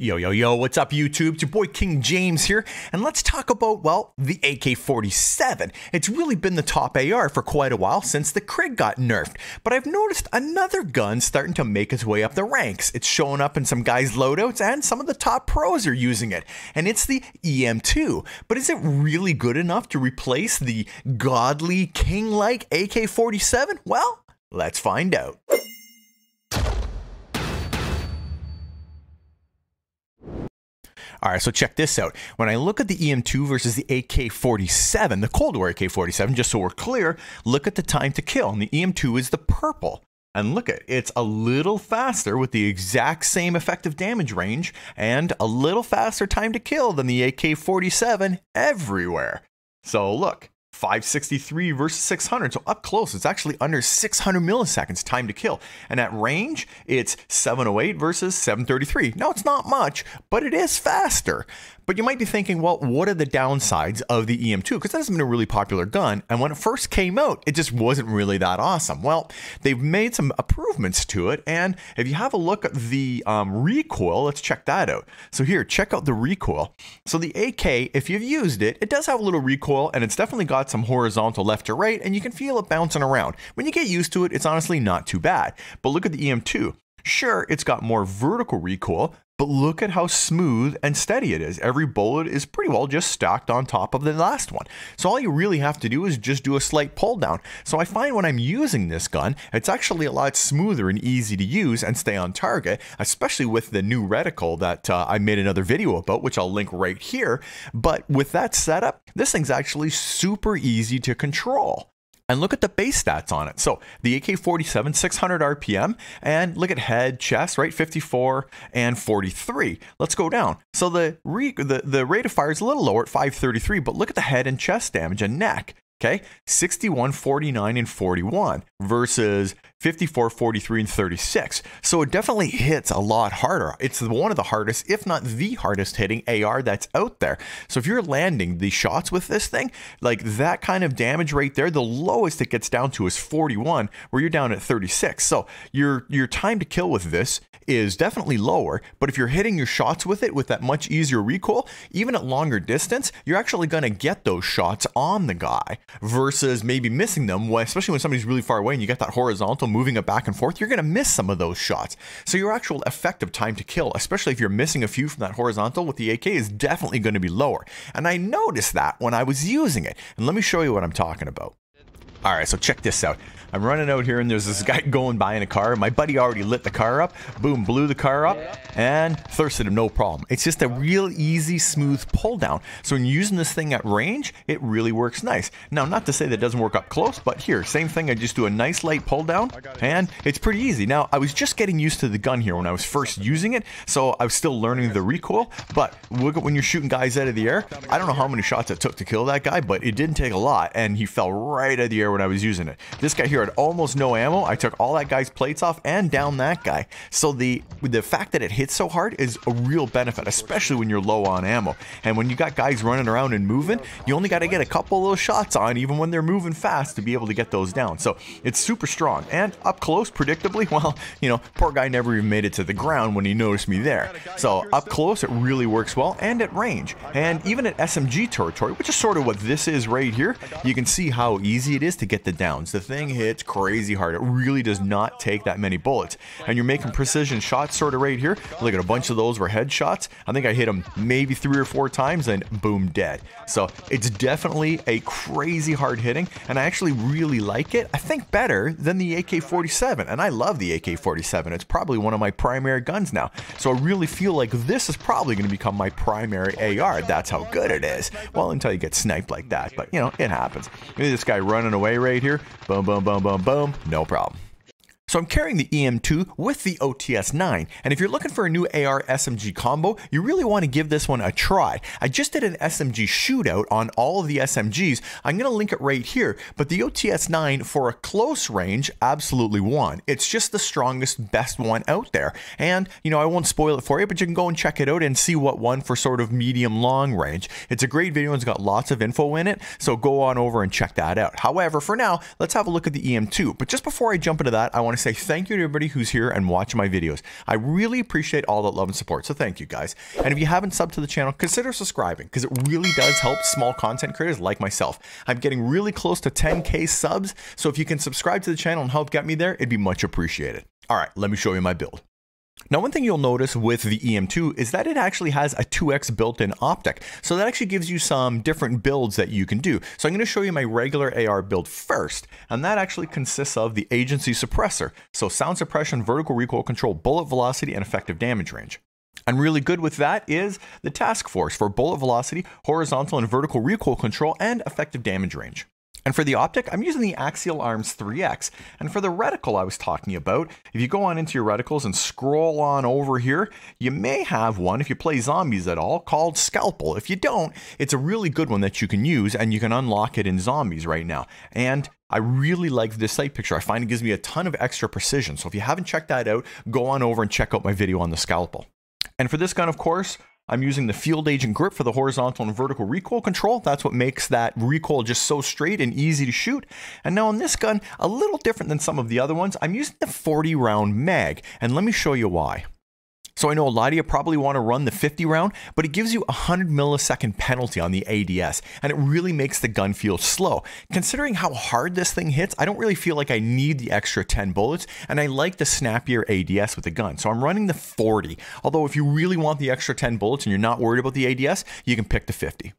Yo, yo, yo, what's up, YouTube? It's your boy King James here, and let's talk about, well, the AK 47. It's really been the top AR for quite a while since the Krig got nerfed, but I've noticed another gun starting to make its way up the ranks. It's showing up in some guys' loadouts, and some of the top pros are using it, and it's the EM2. But is it really good enough to replace the godly, king like AK 47? Well, let's find out. All right, so check this out. When I look at the EM2 versus the AK-47, the Cold War AK-47, just so we're clear, look at the time to kill, and the EM2 is the purple. And look at it's a little faster with the exact same effective damage range and a little faster time to kill than the AK-47 everywhere. So look, 563 versus 600. So up close, it's actually under 600 milliseconds time to kill. And at range, it's 708 versus 733. Now it's not much, but it is faster. But you might be thinking, well, what are the downsides of the EM2? Because that has been a really popular gun. And when it first came out, it just wasn't really that awesome. Well, they've made some improvements to it. And if you have a look at the um, recoil, let's check that out. So here, check out the recoil. So the AK, if you've used it, it does have a little recoil and it's definitely got some horizontal left to right and you can feel it bouncing around. When you get used to it, it's honestly not too bad. But look at the EM2. Sure, it's got more vertical recoil, but look at how smooth and steady it is. Every bullet is pretty well just stacked on top of the last one. So all you really have to do is just do a slight pull down. So I find when I'm using this gun, it's actually a lot smoother and easy to use and stay on target, especially with the new reticle that uh, I made another video about, which I'll link right here. But with that setup, this thing's actually super easy to control and look at the base stats on it. So the AK-47, 600 RPM, and look at head, chest, right, 54 and 43. Let's go down. So the, re, the, the rate of fire is a little lower at 533, but look at the head and chest damage and neck. Okay, 61, 49, and 41 versus 54, 43, and 36. So it definitely hits a lot harder. It's one of the hardest, if not the hardest hitting AR that's out there. So if you're landing the shots with this thing, like that kind of damage right there, the lowest it gets down to is 41, where you're down at 36. So your, your time to kill with this is definitely lower, but if you're hitting your shots with it with that much easier recoil, even at longer distance, you're actually going to get those shots on the guy versus maybe missing them, especially when somebody's really far away and you got that horizontal moving it back and forth, you're going to miss some of those shots. So your actual effective time to kill, especially if you're missing a few from that horizontal with the AK, is definitely going to be lower. And I noticed that when I was using it. And let me show you what I'm talking about. All right, so check this out. I'm running out here and there's this guy going by in a car. My buddy already lit the car up, boom, blew the car up, and thirsted him, no problem. It's just a real easy, smooth pull down. So when using this thing at range, it really works nice. Now, not to say that doesn't work up close, but here, same thing, I just do a nice light pull down, and it's pretty easy. Now, I was just getting used to the gun here when I was first using it, so I was still learning the recoil, but look at when you're shooting guys out of the air. I don't know how many shots it took to kill that guy, but it didn't take a lot, and he fell right out of the air when I was using it. This guy here had almost no ammo. I took all that guy's plates off and down that guy. So the, the fact that it hits so hard is a real benefit, especially when you're low on ammo. And when you got guys running around and moving, you only got to get a couple little shots on even when they're moving fast to be able to get those down. So it's super strong. And up close, predictably, well, you know, poor guy never even made it to the ground when he noticed me there. So up close, it really works well and at range. And even at SMG territory, which is sort of what this is right here, you can see how easy it is to get the downs. The thing hits crazy hard. It really does not take that many bullets. And you're making precision shots sort of right here. Look at a bunch of those were headshots. I think I hit them maybe three or four times and boom, dead. So it's definitely a crazy hard hitting. And I actually really like it. I think better than the AK-47. And I love the AK-47. It's probably one of my primary guns now. So I really feel like this is probably going to become my primary AR. That's how good it is. Well, until you get sniped like that. But, you know, it happens. Maybe this guy running away right here. Boom, boom, boom, boom, boom. No problem. So I'm carrying the EM2 with the OTS9, and if you're looking for a new AR SMG combo, you really want to give this one a try. I just did an SMG shootout on all of the SMGs, I'm going to link it right here, but the OTS9 for a close range absolutely won. It's just the strongest, best one out there, and you know, I won't spoil it for you, but you can go and check it out and see what won for sort of medium long range. It's a great video and it's got lots of info in it, so go on over and check that out. However, for now, let's have a look at the EM2, but just before I jump into that, I want to to say thank you to everybody who's here and watching my videos. I really appreciate all that love and support, so thank you guys. And if you haven't subbed to the channel, consider subscribing because it really does help small content creators like myself. I'm getting really close to 10K subs, so if you can subscribe to the channel and help get me there, it'd be much appreciated. All right, let me show you my build. Now, one thing you'll notice with the EM2 is that it actually has a 2x built-in optic. So that actually gives you some different builds that you can do. So I'm gonna show you my regular AR build first, and that actually consists of the agency suppressor. So sound suppression, vertical recoil control, bullet velocity, and effective damage range. And really good with that is the task force for bullet velocity, horizontal and vertical recoil control, and effective damage range. And for the optic, I'm using the Axial Arms 3X. And for the reticle I was talking about, if you go on into your reticles and scroll on over here, you may have one, if you play zombies at all, called Scalpel. If you don't, it's a really good one that you can use and you can unlock it in zombies right now. And I really like this sight picture. I find it gives me a ton of extra precision. So if you haven't checked that out, go on over and check out my video on the Scalpel. And for this gun, of course, I'm using the field agent grip for the horizontal and vertical recoil control. That's what makes that recoil just so straight and easy to shoot. And now on this gun, a little different than some of the other ones, I'm using the 40 round mag. And let me show you why. So I know a lot of you probably want to run the 50 round, but it gives you a 100 millisecond penalty on the ADS, and it really makes the gun feel slow. Considering how hard this thing hits, I don't really feel like I need the extra 10 bullets, and I like the snappier ADS with the gun. So I'm running the 40, although if you really want the extra 10 bullets and you're not worried about the ADS, you can pick the 50.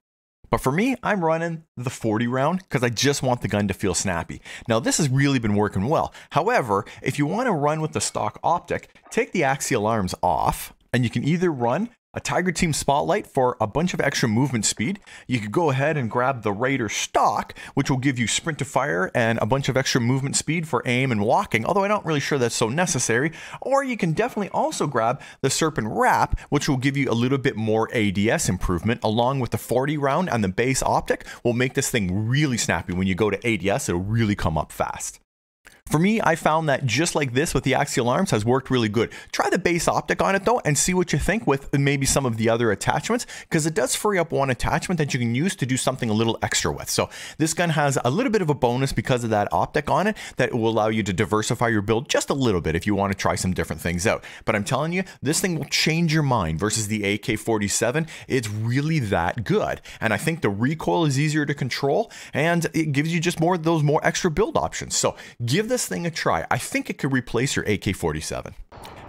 But for me, I'm running the 40 round because I just want the gun to feel snappy. Now this has really been working well. However, if you want to run with the stock optic, take the axial arms off and you can either run a Tiger Team Spotlight for a bunch of extra movement speed. You could go ahead and grab the Raider Stock, which will give you Sprint to Fire and a bunch of extra movement speed for aim and walking, although I'm not really sure that's so necessary. Or you can definitely also grab the Serpent Wrap, which will give you a little bit more ADS improvement, along with the 40 round and the base optic will make this thing really snappy. When you go to ADS, it'll really come up fast. For me, I found that just like this with the axial arms has worked really good. Try the base optic on it though and see what you think with maybe some of the other attachments because it does free up one attachment that you can use to do something a little extra with. So this gun has a little bit of a bonus because of that optic on it that will allow you to diversify your build just a little bit if you want to try some different things out. But I'm telling you, this thing will change your mind versus the AK-47. It's really that good. And I think the recoil is easier to control and it gives you just more those more extra build options. So give this this thing a try. I think it could replace your AK 47.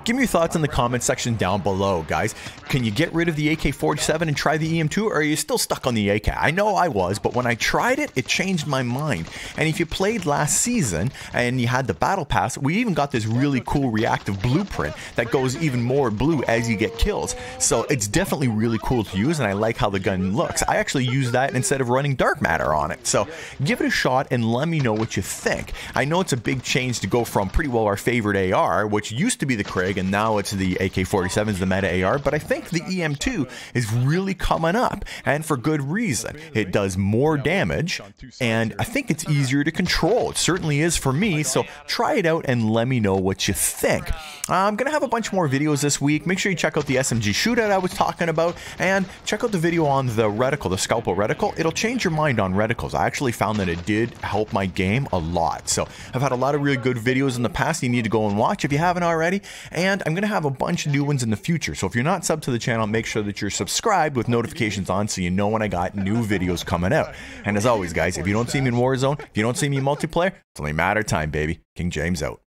Give me your thoughts in the comment section down below, guys. Can you get rid of the AK-47 and try the EM2, or are you still stuck on the AK? I know I was, but when I tried it, it changed my mind. And if you played last season and you had the Battle Pass, we even got this really cool reactive blueprint that goes even more blue as you get kills. So it's definitely really cool to use, and I like how the gun looks. I actually use that instead of running dark matter on it. So give it a shot and let me know what you think. I know it's a big change to go from pretty well our favorite AR, which used to be the Craig and now it's the AK-47s, the Meta AR, but I think the EM2 is really coming up, and for good reason. It does more damage, and I think it's easier to control. It certainly is for me, so try it out and let me know what you think. I'm going to have a bunch more videos this week. Make sure you check out the SMG shootout I was talking about, and check out the video on the reticle, the scalpel reticle. It'll change your mind on reticles. I actually found that it did help my game a lot. So I've had a lot of really good videos in the past you need to go and watch if you haven't already and I'm going to have a bunch of new ones in the future. So if you're not sub to the channel, make sure that you're subscribed with notifications on so you know when I got new videos coming out. And as always, guys, if you don't see me in Warzone, if you don't see me in multiplayer, it's only a matter of time, baby. King James out.